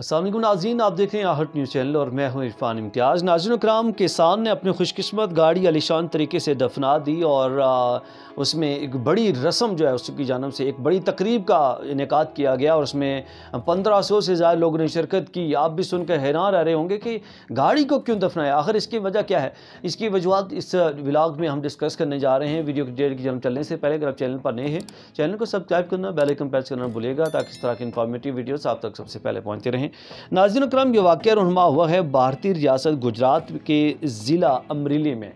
असल नाजीन आप देख रहे हैं आहट न्यूज़ चैनल और मैं हूं इरफान इम्तियाज़ नाजिन कराम किसान ने अपनी खुशकस्मत गाड़ी अलीशान तरीके से दफना दी और आ, उसमें एक बड़ी रस्म जो है उसकी जानब से एक बड़ी तकरीब का इनका किया गया और उसमें पंद्रह सौ से ज़्यादा लोगों ने शिरकत की आप भी सुनकर हैरान रह रहे होंगे कि गाड़ी को क्यों दफनाया आखिर इसकी वजह क्या है इसकी वजूहत इस ब्लाग में हम डिस्कस करने जा रहे हैं वीडियो की डेट की जन्म चलने से पहले अगर आप चैनल पर नए हैं चैनल को सब्सक्राइब करना बेलकम प्रेस करना भूलेगा ताकि इस तरह की इन्फॉर्मेटिव वीडियोज़ आप तक सबसे पहले पहुँचते रहें हैं नाजिन करम ये वाक़ रहनमा हुआ है भारतीय रियासत गुजरात के ज़िला अमरीली में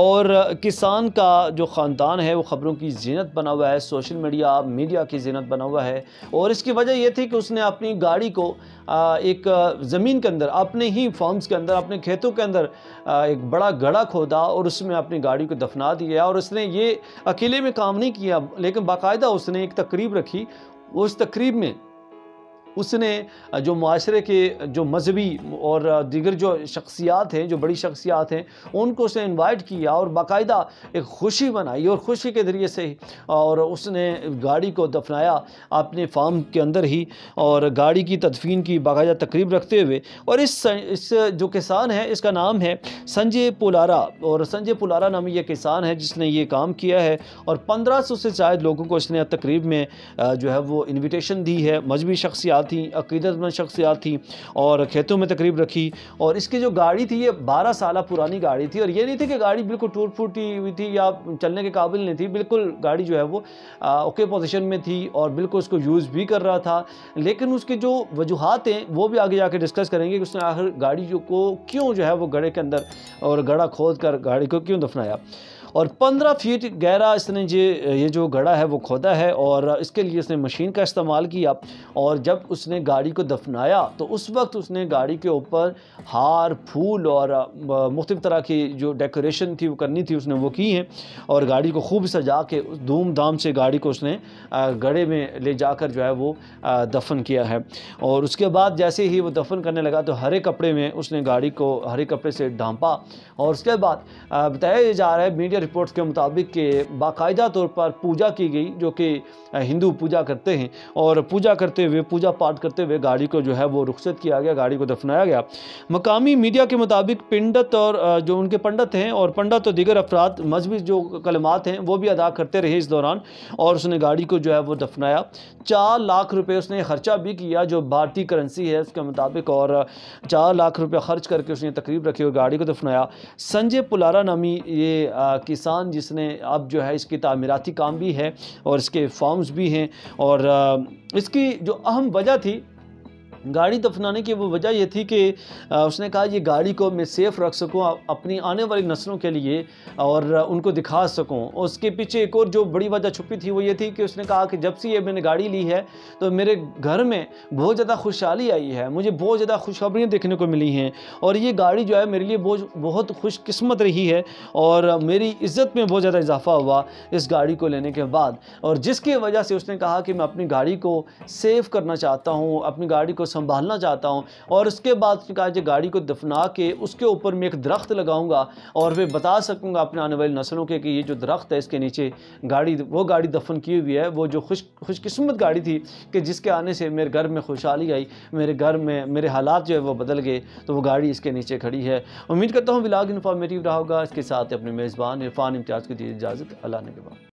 और किसान का जो ख़ानदान है वो ख़बरों की जीनत बना हुआ है सोशल मीडिया मीडिया की जीनत बना हुआ है और इसकी वजह यह थी कि उसने अपनी गाड़ी को एक ज़मीन के अंदर अपने ही फार्म्स के अंदर अपने खेतों के अंदर एक बड़ा गड़ा खोदा और उसमें अपनी गाड़ी को दफना दिया और उसने ये अकेले में काम नहीं किया लेकिन बाकायदा उसने एक तकरीब रखी उस तकरीब में उसने जो माशरे के जो मजहबी और दिगर जो शख्सियात हैं जो बड़ी शख्सियात हैं उनको उसने इन्वाइट किया और बाकायदा एक खुशी बनाई और खुशी के ज़रिए से ही और उसने गाड़ी को दफनाया अपने फार्म के अंदर ही और गाड़ी की तदफीन की बाकायदा तकरीब रखते हुए और इस इस जो किसान है इसका नाम है संजय पुलारा और संजय पुलारा नामी ये किसान है जिसने ये काम किया है और पंद्रह सौ से शायद लोगों को इसने तकरीब में जो है वो इन्विटेशन दी है मजहबी शख्सियात थी अकीदतमंद शख्सियात थी और खेतों में तकरीब रखी और इसकी जो गाड़ी थी ये बारह साल पुरानी गाड़ी थी और ये नहीं थी कि गाड़ी बिल्कुल टूट फूटी हुई थी या चलने के काबिल नहीं थी बिल्कुल गाड़ी जो है वो ओके पोजिशन में थी और बिल्कुल उसको यूज़ भी कर रहा था लेकिन उसके जो वजूहत हैं वो भी आगे जाके डिस्कस करेंगे कि उसने आखिर गाड़ी को क्यों जो है वो गड़े के अंदर और गड़ा खोद कर गाड़ी को क्यों दफनाया और 15 फीट गहरा इसने जो ये जो घड़ा है वो खोदा है और इसके लिए इसने मशीन का इस्तेमाल किया और जब उसने गाड़ी को दफनाया तो उस वक्त उसने गाड़ी के ऊपर हार फूल और मुख्त तरह की जो डेकोरेशन थी वो करनी थी उसने वो की है और गाड़ी को खूब सजा के धूमधाम से गाड़ी को उसने गड़े में ले जाकर जो है वो दफन किया है और उसके बाद जैसे ही वो दफन करने लगा तो हरे कपड़े में उसने गाड़ी को हरे कपड़े से ढांपा और उसके बाद बताया जा रहा है मीडिया रिपोर्ट्स के मुताबिक के बाकायदा तौर पर पूजा की गई जो कि हिंदू पूजा करते हैं और पूजा करते हुए पूजा पाठ करते हुए गाड़ी को जो है वो रुखसत किया गया गाड़ी को दफनाया गया मकामी मीडिया के मुताबिक पंडित और जो उनके पंडित हैं और पंडित और दीगर अफराद मजहबी जो कलमात हैं वो भी अदा करते रहे इस दौरान और उसने गाड़ी को जो है वो दफनाया चार लाख रुपये उसने खर्चा भी किया जो भारतीय करेंसी है उसके मुताबिक और चार लाख रुपये खर्च करके उसने तकरीब रखी और गाड़ी को दफनाया संजय पुलारा नामी ये किसान जिसने अब जो है इसकी तमीराती काम भी है और इसके फॉर्म्स भी हैं और इसकी जो अहम वजह थी गाड़ी दफनाने की वो वजह ये थी कि उसने कहा ये गाड़ी को मैं सेफ़ रख सकूँ अपनी आने वाली नस्लों के लिए और उनको दिखा सकूँ उसके पीछे एक और जो बड़ी वजह छुपी थी वो ये थी कि उसने कहा कि जब से ये मैंने गाड़ी ली है तो मेरे घर में बहुत ज़्यादा खुशहाली आई है मुझे बहुत ज़्यादा खुशखबरियाँ देखने को मिली हैं और ये गाड़ी जो है मेरे लिए बहुत बहुत खुशकस्मत रही है और मेरी इज़्ज़त में बहुत ज़्यादा इजाफा हुआ इस गाड़ी को लेने के बाद और जिसकी वजह से उसने कहा कि मैं अपनी गाड़ी को सेफ करना चाहता हूँ अपनी गाड़ी को संभालना चाहता हूँ और उसके बाद उसने कहा गाड़ी को दफना के उसके ऊपर मैं एक दरख्त लगाऊँगा और मैं बता सकूँगा अपने आने वाली नसलों के कि ये जो दरख्त है इसके नीचे गाड़ी वो गाड़ी दफन की हुई है वो जो खुश खुशकस्मत गाड़ी थी कि जिसके आने से मेरे घर में खुशहाली आई मेरे घर में मेरे हालात जो है वो बदल गए तो वो गाड़ी इसके नीचे खड़ी है उम्मीद करता हूँ बिलाग इन्फॉर्मेटिव रहा होगा इसके साथ अपने मेज़बान इरफान इम्तियाज़ को दी इजाज़त अल्लाह ने के बाद